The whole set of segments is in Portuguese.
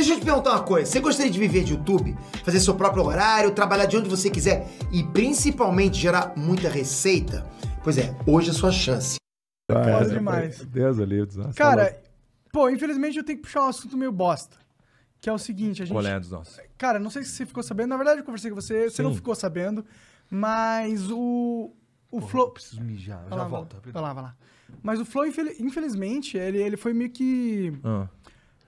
Deixa eu te perguntar uma coisa. Você gostaria de viver de YouTube? Fazer seu próprio horário, trabalhar de onde você quiser e principalmente gerar muita receita? Pois é, hoje é sua chance. Ah, é, demais. É, é Deus ali, é né? Cara, pô, infelizmente eu tenho que puxar um assunto meio bosta. Que é o seguinte, a gente. Olé dos nossos. Cara, não sei se você ficou sabendo. Na verdade, eu conversei com você, Sim. você não ficou sabendo. Mas o. O Porra, Flow. Preciso mijar, eu já volta. volto. Vai lá, vai lá. Mas o Flow, infelizmente, ele, ele foi meio que. Ah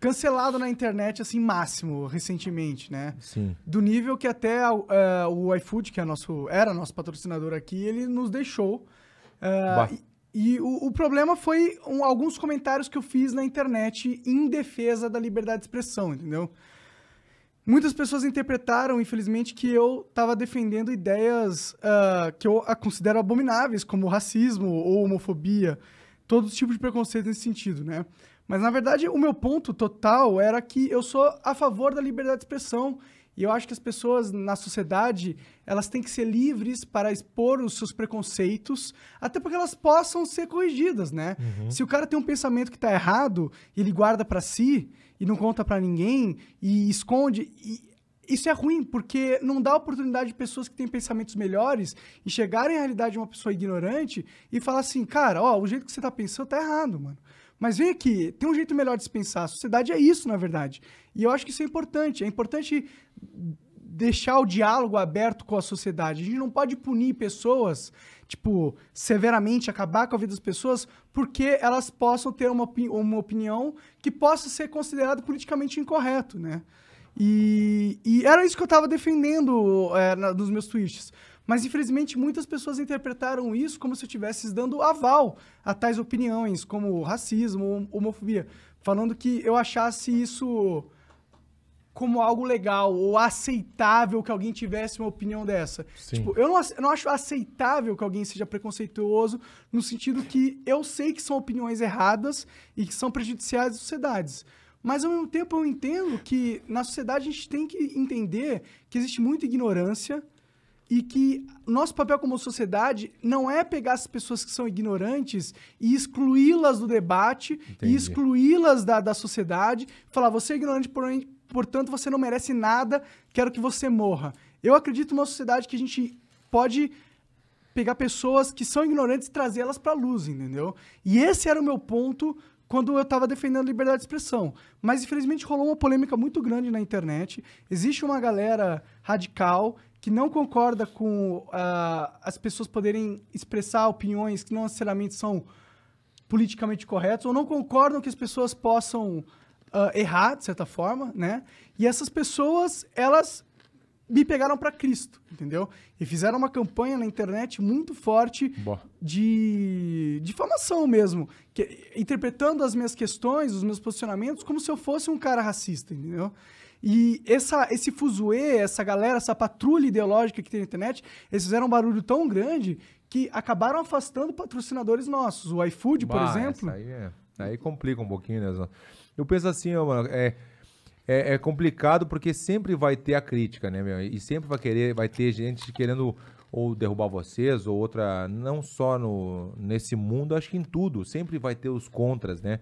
cancelado na internet, assim, máximo, recentemente, né? Sim. Do nível que até uh, o iFood, que é nosso, era nosso patrocinador aqui, ele nos deixou. Uh, e, e o, o, problema foi um, alguns comentários que eu fiz na internet em defesa da liberdade de expressão, entendeu? Muitas pessoas interpretaram, infelizmente, que eu estava defendendo ideias uh, que eu considero abomináveis, como racismo ou homofobia, todo tipo de preconceito nesse sentido, né? Mas na verdade, o meu ponto total era que eu sou a favor da liberdade de expressão. E eu acho que as pessoas na sociedade, elas têm que ser livres para expor os seus preconceitos, até porque elas possam ser corrigidas, né? Uhum. Se o cara tem um pensamento que está errado, e ele guarda para si e não conta para ninguém e esconde, e isso é ruim, porque não dá oportunidade de pessoas que têm pensamentos melhores e chegarem à realidade de uma pessoa ignorante e falar assim, cara, ó, o jeito que você tá pensando tá errado, mano. Mas vem aqui, tem um jeito melhor de se pensar. A sociedade é isso, na verdade. E eu acho que isso é importante. É importante deixar o diálogo aberto com a sociedade. A gente não pode punir pessoas, tipo, severamente, acabar com a vida das pessoas, porque elas possam ter uma, opini uma opinião que possa ser considerada politicamente incorreto, né? E, e era isso que eu estava defendendo é, na, nos meus tweets. Mas infelizmente muitas pessoas interpretaram isso como se eu estivesse dando aval a tais opiniões, como racismo, homofobia, falando que eu achasse isso como algo legal ou aceitável que alguém tivesse uma opinião dessa. Tipo, eu não, eu não acho aceitável que alguém seja preconceituoso no sentido que eu sei que são opiniões erradas e que são prejudiciais às sociedades. Mas, ao mesmo tempo, eu entendo que na sociedade a gente tem que entender que existe muita ignorância, e que nosso papel como sociedade não é pegar as pessoas que são ignorantes e excluí-las do debate Entendi. e excluí-las da, da sociedade, falar, você é ignorante, portanto você não merece nada, quero que você morra. Eu acredito numa sociedade que a gente pode pegar pessoas que são ignorantes e trazer elas para a luz, entendeu? E esse era o meu ponto quando eu estava defendendo a liberdade de expressão. Mas, infelizmente, rolou uma polêmica muito grande na internet. Existe uma galera radical que não concorda com uh, as pessoas poderem expressar opiniões que não necessariamente são politicamente corretas, ou não concordam que as pessoas possam uh, errar, de certa forma, né? E essas pessoas, elas me pegaram para Cristo, entendeu? E fizeram uma campanha na internet muito forte Boa. de difamação mesmo, que, interpretando as minhas questões, os meus posicionamentos como se eu fosse um cara racista, entendeu? E essa, esse fuzuê, essa galera, essa patrulha ideológica que tem na internet, eles fizeram um barulho tão grande que acabaram afastando patrocinadores nossos. O iFood, bah, por exemplo. Aí, é, aí complica um pouquinho, né? Eu penso assim, ó, mano, é, é, é, complicado porque sempre vai ter a crítica, né, meu? E sempre vai querer, vai ter gente querendo ou derrubar vocês, ou outra, não só no, nesse mundo, acho que em tudo, sempre vai ter os contras, né?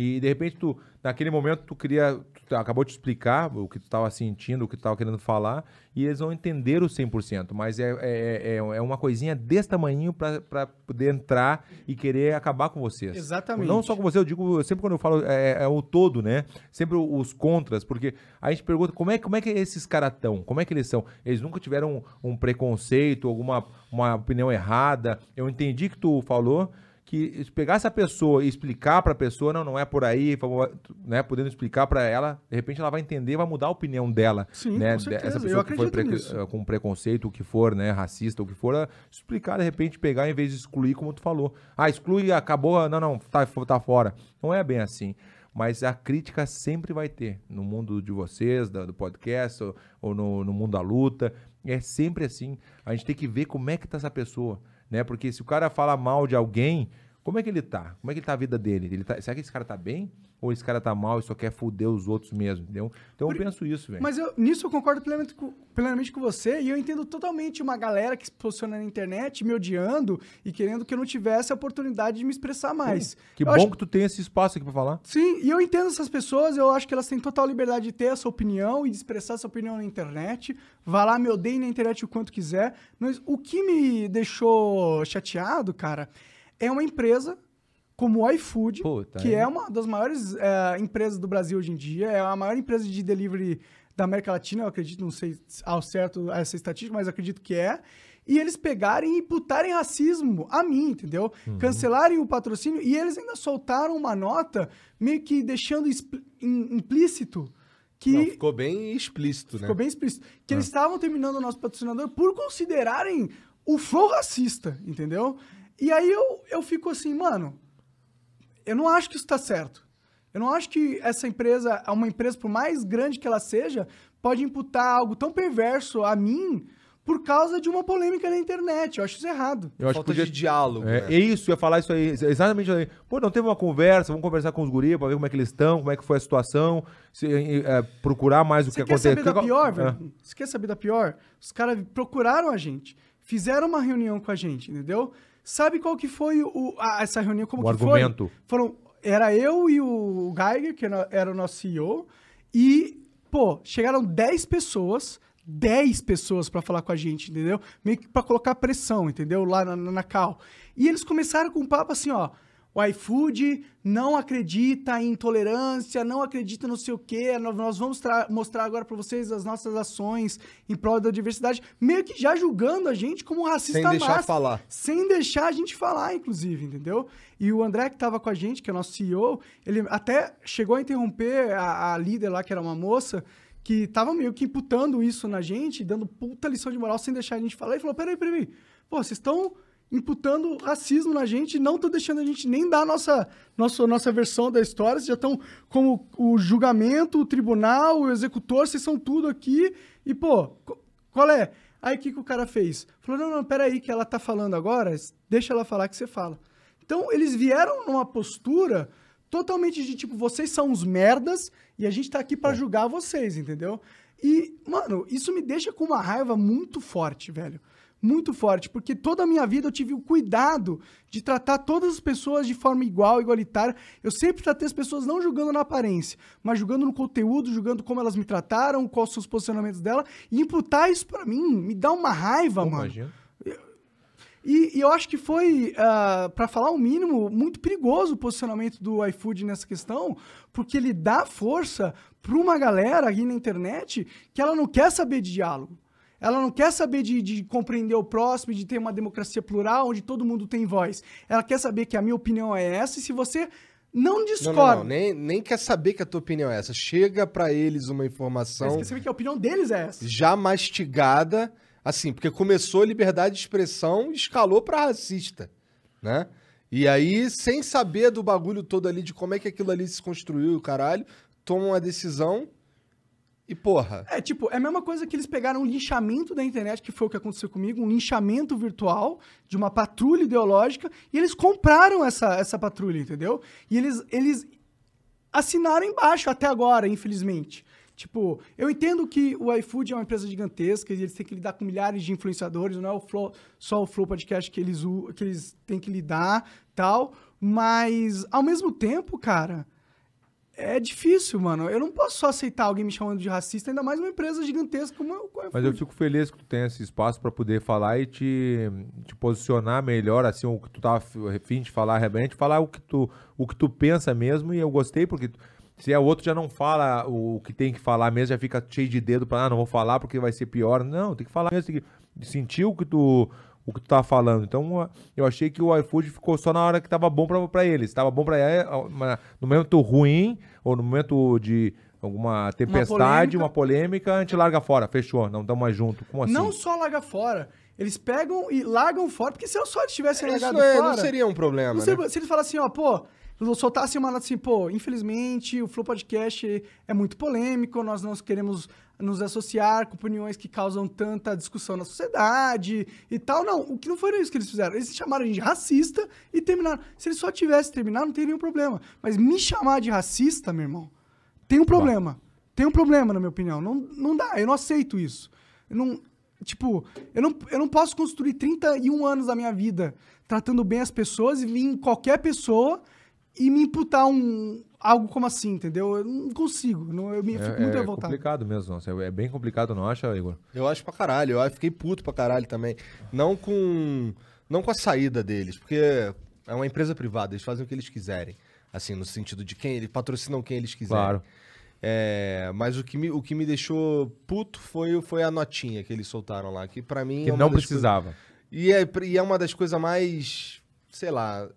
E de repente tu, naquele momento, tu queria. Tu tá, acabou de explicar o que tu estava sentindo, o que tu estava querendo falar, e eles vão entender o 100%, mas é é, é, é, é, uma coisinha desse tamanho para poder entrar e querer acabar com vocês. Exatamente. Não só com você, eu digo, sempre quando eu falo, é, é, é o todo, né? Sempre os contras, porque a gente pergunta como é, como é que esses caras estão, como é que eles são? Eles nunca tiveram um, um preconceito, alguma uma opinião errada. Eu entendi que tu falou que pegar essa pessoa e explicar para a pessoa, não, não é por aí, né, podendo explicar para ela, de repente ela vai entender, vai mudar a opinião dela, Sim, né, com essa pessoa que foi pre nisso. com preconceito, o que for, né, racista, o que for, é explicar de repente, pegar em vez de excluir, como tu falou, ah, exclui, acabou, não, não, tá, tá fora, não é bem assim. Mas a crítica sempre vai ter no mundo de vocês, do podcast, ou, no, no mundo da luta. É sempre assim. A gente tem que ver como é que tá essa pessoa né? Porque se o cara fala mal de alguém, como é que ele tá? Como é que tá a vida dele? Ele tá, será que esse cara tá bem? Ou esse cara tá mal e só quer foder os outros mesmo, entendeu? Então Por... eu penso isso, velho. Mas eu, nisso eu concordo plenamente com, plenamente com você e eu entendo totalmente uma galera que se posiciona na internet me odiando e querendo que eu não tivesse a oportunidade de me expressar mais. Sim. que eu bom acho... que tu tem esse espaço aqui pra falar. Sim, e eu entendo essas pessoas, eu acho que elas têm total liberdade de ter essa opinião e de expressar essa opinião na internet. Vá lá, me odeie na internet o quanto quiser. Mas o que me deixou chateado, cara, é uma empresa como o iFood, Puta, que é uma das maiores é, empresas do Brasil hoje em dia, é a maior empresa de delivery da América Latina, eu acredito, não sei ao certo essa estatística, mas acredito que é. E eles pegarem e putarem racismo a mim, entendeu? Uhum. Cancelarem o patrocínio e eles ainda soltaram uma nota meio que deixando implícito que. Não, ficou bem explícito, ficou né? Ficou bem explícito. Que ah. eles estavam terminando o nosso patrocinador por considerarem o flow racista, entendeu? E aí eu, eu fico assim, mano, eu não acho que isso tá certo. Eu não acho que essa empresa, é uma empresa, por mais grande que ela seja, pode imputar algo tão perverso a mim por causa de uma polêmica na internet. Eu acho isso errado. Eu acho Falta que podia... de diálogo. É, né? é, isso, eu ia falar isso aí. Exatamente aí. Pô, não teve uma conversa, vamos conversar com os guris pra ver como é que eles estão, como é que foi a situação, se, é, procurar mais o que aconteceu. Você quer saber da pior, é. velho? É. Você quer saber da pior? Os caras procuraram a gente fizeram uma reunião com a gente, entendeu? Sabe qual que foi o, a, essa reunião? Como o que argumento. foi? Foram, era eu e o Geiger, que era o nosso CEO, e, pô, chegaram 10 pessoas, 10 pessoas para falar com a gente, entendeu? Meio que pra colocar pressão, entendeu? Lá na, na, na Cal. E eles começaram com um papo assim, ó o iFood não acredita em intolerância, não acredita no sei o quê. Nós vamos mostrar agora para vocês as nossas ações em prol da diversidade, meio que já julgando a gente como racista Sem deixar massa, falar. Sem deixar a gente falar, inclusive, entendeu? E o André, que estava com a gente, que é nosso CEO, ele até chegou a interromper a, a líder lá, que era uma moça, que estava meio que imputando isso na gente, dando puta lição de moral sem deixar a gente falar, e falou: peraí, peraí, pô, vocês estão imputando racismo na gente não estão deixando a gente nem dar a nossa, nossa, nossa versão da história. Vocês já estão como o julgamento, o tribunal, o executor, vocês são tudo aqui. E, pô, qual é? Aí o que, que o cara fez? Falou: não, não, peraí, que ela tá falando agora, deixa ela falar que você fala. Então, eles vieram numa postura totalmente de tipo, vocês são uns merdas e a gente tá aqui para é. julgar vocês, entendeu? E, mano, isso me deixa com uma raiva muito forte, velho muito forte, porque toda a minha vida eu tive o cuidado de tratar todas as pessoas de forma igual, igualitária. Eu sempre tratei as pessoas não julgando na aparência, mas julgando no conteúdo, julgando como elas me trataram, quais são os posicionamentos dela, e imputar isso para mim me dá uma raiva, Pô, mano. Imagina. E, e, eu acho que foi, uh, ah, para falar o mínimo, muito perigoso o posicionamento do iFood nessa questão, porque ele dá força para uma galera aqui na internet que ela não quer saber de diálogo. Ela não quer saber de, de compreender o próximo, de ter uma democracia plural onde todo mundo tem voz. Ela quer saber que a minha opinião é essa e se você não discorda. Não, não, não. Nem, nem quer saber que a tua opinião é essa. Chega para eles uma informação. Mas quer saber que a opinião deles é essa. Já mastigada, assim, porque começou liberdade de expressão, escalou para racista, né? E aí, sem saber do bagulho todo ali, de como é que aquilo ali se construiu, caralho, toma uma decisão e porra. É, tipo, é a mesma coisa que eles pegaram um linchamento da internet, que foi o que aconteceu comigo, um linchamento virtual de uma patrulha ideológica, e eles compraram essa, essa patrulha, entendeu? E eles, eles assinaram embaixo até agora, infelizmente. Tipo, eu entendo que o iFood é uma empresa gigantesca e eles têm que lidar com milhares de influenciadores, não é o só o Flow Podcast que eles, que eles têm que lidar, tal, mas ao mesmo tempo, cara, é difícil, mano. Eu não posso só aceitar alguém me chamando de racista, ainda mais uma empresa gigantesca como eu. Como eu Mas eu fico feliz que tu tenha esse espaço para poder falar e te, te posicionar melhor, assim, o que tu tá afim de falar realmente, falar o que tu, o que tu pensa mesmo. E eu gostei porque se é outro já não fala o que tem que falar mesmo, já fica cheio de dedo para ah, não vou falar porque vai ser pior. Não, tem que falar mesmo, tem que sentir o que tu o que tu tava falando. Então, eu achei que o iFood ficou só na hora que tava bom para eles. Tava bom para é, é, no momento ruim ou no momento de alguma tempestade, uma polêmica. uma polêmica, a gente larga fora, fechou, não estamos mais junto. Como assim? Não só larga fora. Eles pegam e largam fora, porque se eu só tivesse largado é, fora... Não seria um problema, né? Se eles falassem, ó, pô, soltasse assim uma nota assim, pô, infelizmente o Flow Podcast é muito polêmico, nós não queremos nos associar com opiniões que causam tanta discussão na sociedade e tal. Não, o que não foi isso que eles fizeram. Eles chamaram de racista e terminaram. Se eles só tivessem terminado, não teria nenhum problema. Mas me chamar de racista, meu irmão, tem um problema. Bah. Tem um problema, na minha opinião. Não, não dá, eu não aceito isso. Eu não, tipo, eu não, eu não posso construir 31 anos da minha vida tratando bem as pessoas e vir em qualquer pessoa e me imputar um algo como assim, entendeu? Eu não consigo, não, eu me, é, fico muito é revoltado. É complicado mesmo, nossa, é bem complicado, não acha, Igor? Eu acho pra caralho, eu fiquei puto pra caralho também. Não com não com a saída deles, porque é uma empresa privada, eles fazem o que eles quiserem. Assim, no sentido de quem eles patrocinam quem eles quiserem. Claro. É, mas o que, me, o que me deixou puto foi, foi a notinha que eles soltaram lá, que para mim. Que é não precisava. e, é, e é uma das coisas mais sei lá,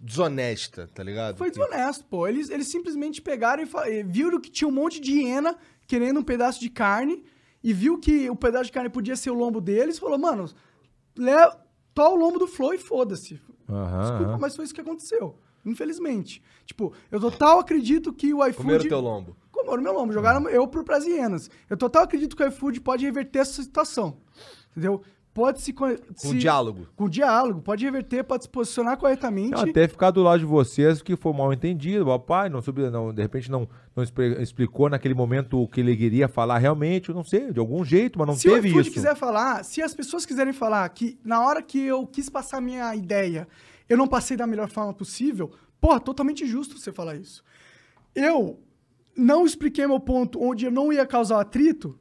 desonesta, tá ligado? Foi tipo, desonesto, pô. Eles, eles simplesmente pegaram e, viram que tinha um monte de hiena querendo um pedaço de carne e viu que o pedaço de carne podia ser o lombo deles, falou, mano, leva, tá o lombo do Flo e foda-se. Desculpa, mas foi isso que aconteceu. Infelizmente. Tipo, eu total acredito que o iFood... Comeram teu lombo. Comeram meu lombo, jogaram eu pro pras hienas. Eu total acredito que o iFood pode reverter essa situação. Entendeu? pode se. Com se, diálogo. Com diálogo, pode reverter, pode se posicionar corretamente. até ficar do lado de vocês que foi mal entendido, papai, não soube, não, de repente não, não explicou naquele momento o que ele queria falar realmente, eu não sei, de algum jeito, mas não se teve isso. Se quiser falar, se as pessoas quiserem falar que na hora que eu quis passar minha ideia, eu não passei da melhor forma possível, porra, totalmente justo você falar isso. Eu não expliquei meu ponto onde eu não ia causar atrito,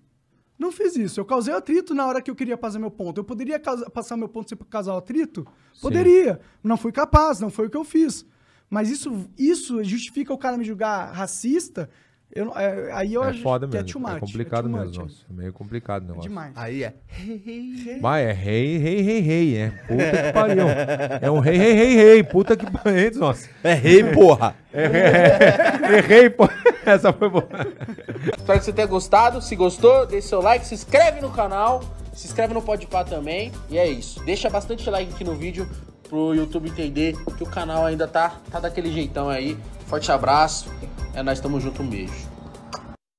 não fiz isso. Eu causei atrito na hora que eu queria passar meu ponto. Eu poderia causar, passar meu ponto sem causar atrito? Poderia. Sim. Não fui capaz, não foi o que eu fiz. Mas isso, isso justifica o cara me julgar racista eu, é, aí eu é acho foda que é mesmo. é too much. É, é complicado é mesmo. é meio complicado o é negócio. É demais. Aí é rei, rei, rei. Mas é rei, rei, rei, rei. É puta que pariu. É um rei, rei, rei, rei. Puta que pariu. Nossa. É rei, porra. É, é, é rei, porra. Essa foi boa. Espero que você tenha gostado. Se gostou, deixe seu like, se inscreve no canal, se inscreve no Podpah também. E é isso. Deixa bastante like aqui no vídeo pro YouTube entender que o canal ainda tá, tá daquele jeitão aí. Forte abraço. É nós, tamo junto mesmo.